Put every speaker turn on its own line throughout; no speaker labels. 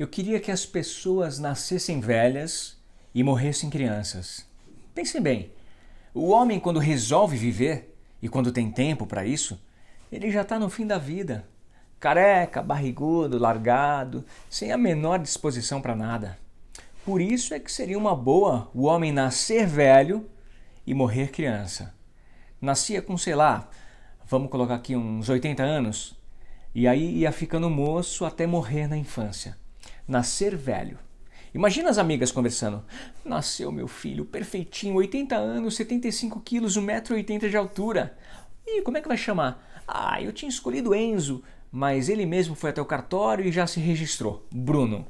Eu queria que as pessoas nascessem velhas e morressem crianças. Pensem bem: o homem, quando resolve viver e quando tem tempo para isso, ele já está no fim da vida. Careca, barrigudo, largado, sem a menor disposição para nada. Por isso é que seria uma boa o homem nascer velho e morrer criança. Nascia com, sei lá, vamos colocar aqui uns 80 anos, e aí ia ficando moço até morrer na infância nascer velho. Imagina as amigas conversando. Nasceu meu filho, perfeitinho, 80 anos, 75 quilos, 1,80m de altura. E como é que vai chamar? Ah, eu tinha escolhido Enzo, mas ele mesmo foi até o cartório e já se registrou. Bruno.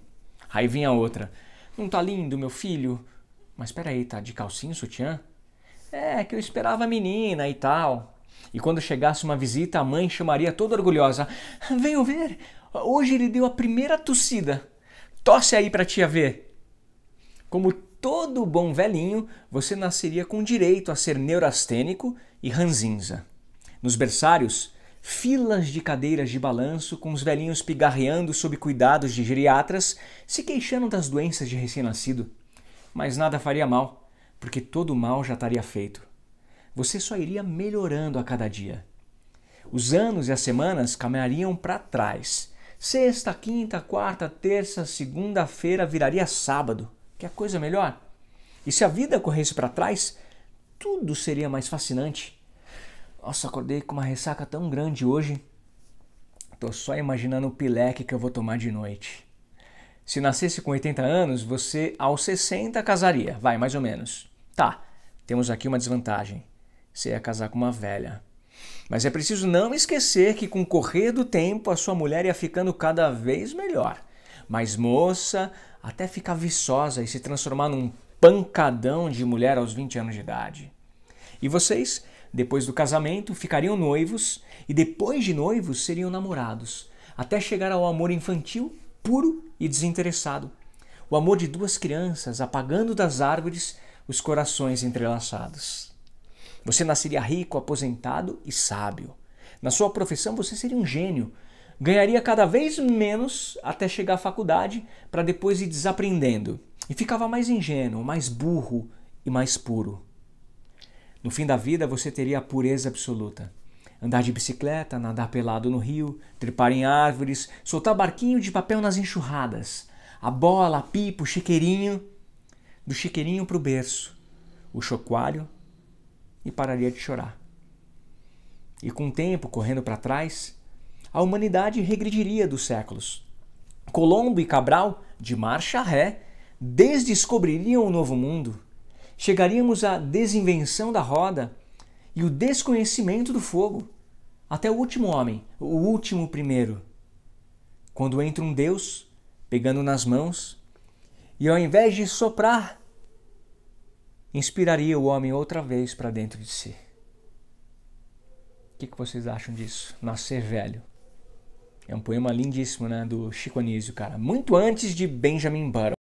Aí vem a outra. Não tá lindo, meu filho? Mas peraí, tá de calcinha, sutiã? É, que eu esperava a menina e tal. E quando chegasse uma visita, a mãe chamaria toda orgulhosa: venho ver, hoje ele deu a primeira tossida. Torce aí pra tia ver. Como todo bom velhinho, você nasceria com direito a ser neurastênico e ranzinza. Nos berçários, filas de cadeiras de balanço com os velhinhos pigarreando sob cuidados de geriatras, se queixando das doenças de recém-nascido. Mas nada faria mal, porque todo mal já estaria feito. Você só iria melhorando a cada dia. Os anos e as semanas caminhariam para trás Sexta, quinta, quarta, terça, segunda-feira viraria sábado. Que é coisa melhor? E se a vida corresse para trás, tudo seria mais fascinante. Nossa, acordei com uma ressaca tão grande hoje. Tô só imaginando o pileque que eu vou tomar de noite. Se nascesse com 80 anos, você aos 60 casaria, vai, mais ou menos. Tá, temos aqui uma desvantagem. Você ia casar com uma velha. Mas é preciso não esquecer que, com o correr do tempo, a sua mulher ia ficando cada vez melhor, mais moça, até ficar viçosa e se transformar num pancadão de mulher aos 20 anos de idade. E vocês, depois do casamento, ficariam noivos e depois de noivos seriam namorados, até chegar ao amor infantil puro e desinteressado. O amor de duas crianças apagando das árvores os corações entrelaçados. Você nasceria rico, aposentado e sábio. Na sua profissão você seria um gênio. Ganharia cada vez menos até chegar à faculdade para depois ir desaprendendo. E ficava mais ingênuo, mais burro e mais puro. No fim da vida você teria a pureza absoluta. Andar de bicicleta, nadar pelado no rio, trepar em árvores, soltar barquinho de papel nas enxurradas, a bola, a pipa, o chiqueirinho, do chiqueirinho para o berço, o chocoalho e pararia de chorar. E com o tempo, correndo para trás, a humanidade regrediria dos séculos. Colombo e Cabral, de marcha ré, desdescobririam o novo mundo. Chegaríamos à desinvenção da roda e o desconhecimento do fogo, até o último homem, o último primeiro. Quando entra um Deus, pegando nas mãos, e ao invés de soprar inspiraria o homem outra vez para dentro de si. O que, que vocês acham disso? Nascer velho. É um poema lindíssimo, né? Do Chico Anísio, cara. Muito antes de Benjamin Button.